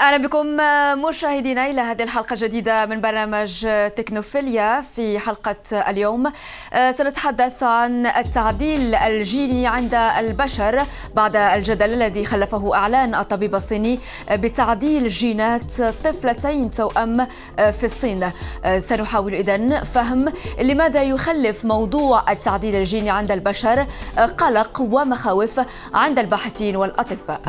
اهلا بكم مشاهدينا الى هذه الحلقه الجديده من برنامج تكنوفيليا في حلقه اليوم أه، سنتحدث عن التعديل الجيني عند البشر بعد الجدل الذي خلفه اعلان الطبيب الصيني بتعديل جينات طفلتين توأم أه، في الصين أه، سنحاول اذا فهم لماذا يخلف موضوع التعديل الجيني عند البشر قلق ومخاوف عند الباحثين والاطباء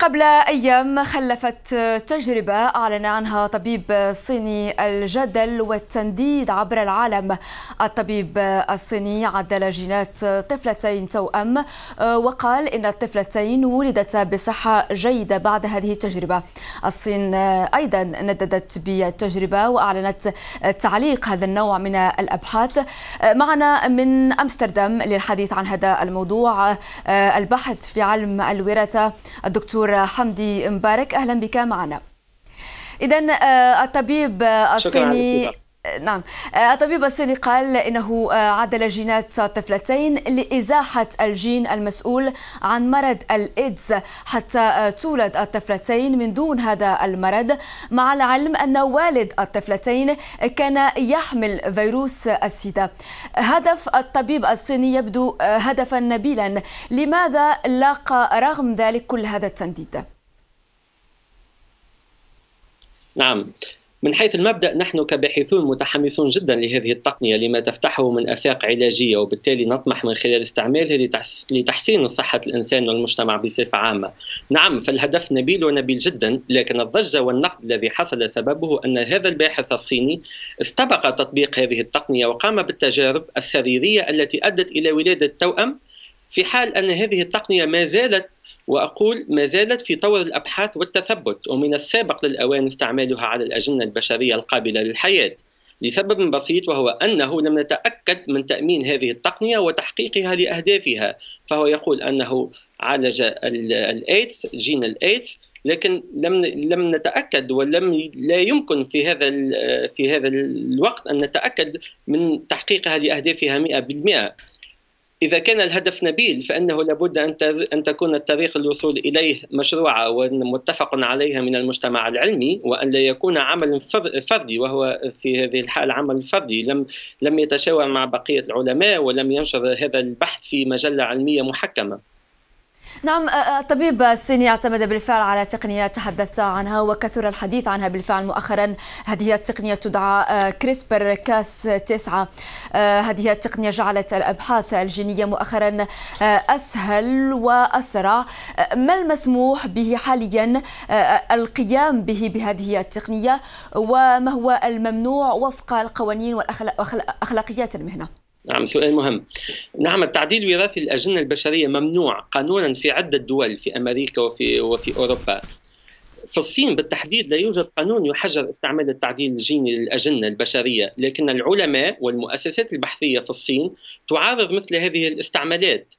قبل أيام خلفت تجربة أعلن عنها طبيب صيني الجدل والتنديد عبر العالم الطبيب الصيني عدل جينات طفلتين توأم آه، وقال إن الطفلتين ولدتا بصحة جيدة بعد هذه التجربة الصين آه، أيضا نددت بالتجربة وأعلنت تعليق هذا النوع من الأبحاث آه، معنا من أمستردام للحديث عن هذا الموضوع الباحث في علم الوراثة الدكتور الدكتور حمدي مبارك أهلا بك معنا إذا آه، الطبيب آه، الصيني نعم الطبيب آه، الصيني قال انه آه، عدل جينات طفلتين لازاحه الجين المسؤول عن مرض الايدز حتى آه، تولد الطفلتين من دون هذا المرض مع العلم ان والد الطفلتين كان يحمل فيروس السيدا هدف الطبيب الصيني يبدو هدفا نبيلا لماذا لاقى رغم ذلك كل هذا التنديد نعم من حيث المبدا نحن كباحثون متحمسون جدا لهذه التقنيه لما تفتحه من افاق علاجيه وبالتالي نطمح من خلال استعمالها لتحسين صحه الانسان والمجتمع بصفه عامه. نعم فالهدف نبيل ونبيل جدا لكن الضجه والنقد الذي حصل سببه ان هذا الباحث الصيني استبق تطبيق هذه التقنيه وقام بالتجارب السريريه التي ادت الى ولاده توأم في حال أن هذه التقنية ما زالت وأقول ما زالت في طور الأبحاث والتثبت ومن السابق للأوان استعمالها على الأجنة البشرية القابلة للحياة لسبب بسيط وهو أنه لم نتأكد من تأمين هذه التقنية وتحقيقها لأهدافها فهو يقول أنه عالج الإيدز جين الإيدز لكن لم لم نتاكد ولم لا يمكن في هذا في هذا الوقت ان نتاكد من تحقيقها لاهدافها 100% إذا كان الهدف نبيل فإنه لابد أن أن تكون الطريق الوصول إليه مشروعة ومتفق عليها من المجتمع العلمي وأن لا يكون عمل فردي وهو في هذه الحال عمل فردي لم لم يتشاور مع بقية العلماء ولم ينشر هذا البحث في مجلة علمية محكمة. نعم الطبيب الصيني اعتمد بالفعل على تقنية تحدثت عنها وكثر الحديث عنها بالفعل مؤخرا هذه التقنية تدعى كريسبر كاس 9 هذه التقنية جعلت الأبحاث الجينية مؤخرا أسهل وأسرع ما المسموح به حاليا القيام به بهذه التقنية وما هو الممنوع وفق القوانين والأخلاقيات المهنة نعم سؤال مهم نعم التعديل الوراثي للأجنة البشرية ممنوع قانونا في عدة دول في أمريكا وفي, وفي أوروبا في الصين بالتحديد لا يوجد قانون يحجر استعمال التعديل الجيني للأجنة البشرية لكن العلماء والمؤسسات البحثية في الصين تعارض مثل هذه الاستعمالات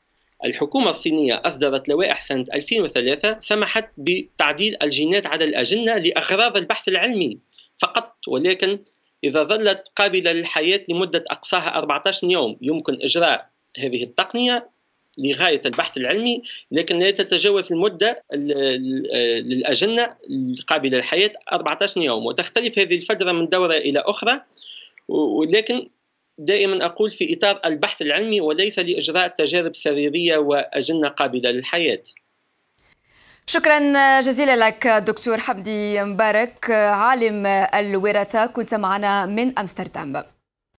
الحكومة الصينية أصدرت لوائح سنة 2003 سمحت بتعديل الجينات على الأجنة لأغراض البحث العلمي فقط ولكن إذا ظلت قابلة للحياة لمدة أقصاها 14 يوم يمكن إجراء هذه التقنية لغاية البحث العلمي لكن لا تتجاوز المدة للأجنة القابلة للحياة 14 يوم وتختلف هذه الفترة من دورة إلى أخرى ولكن دائما أقول في إطار البحث العلمي وليس لإجراء تجارب سريرية وأجنة قابلة للحياة شكرا جزيلا لك دكتور حمدي مبارك عالم الوراثة كنت معنا من أمستردام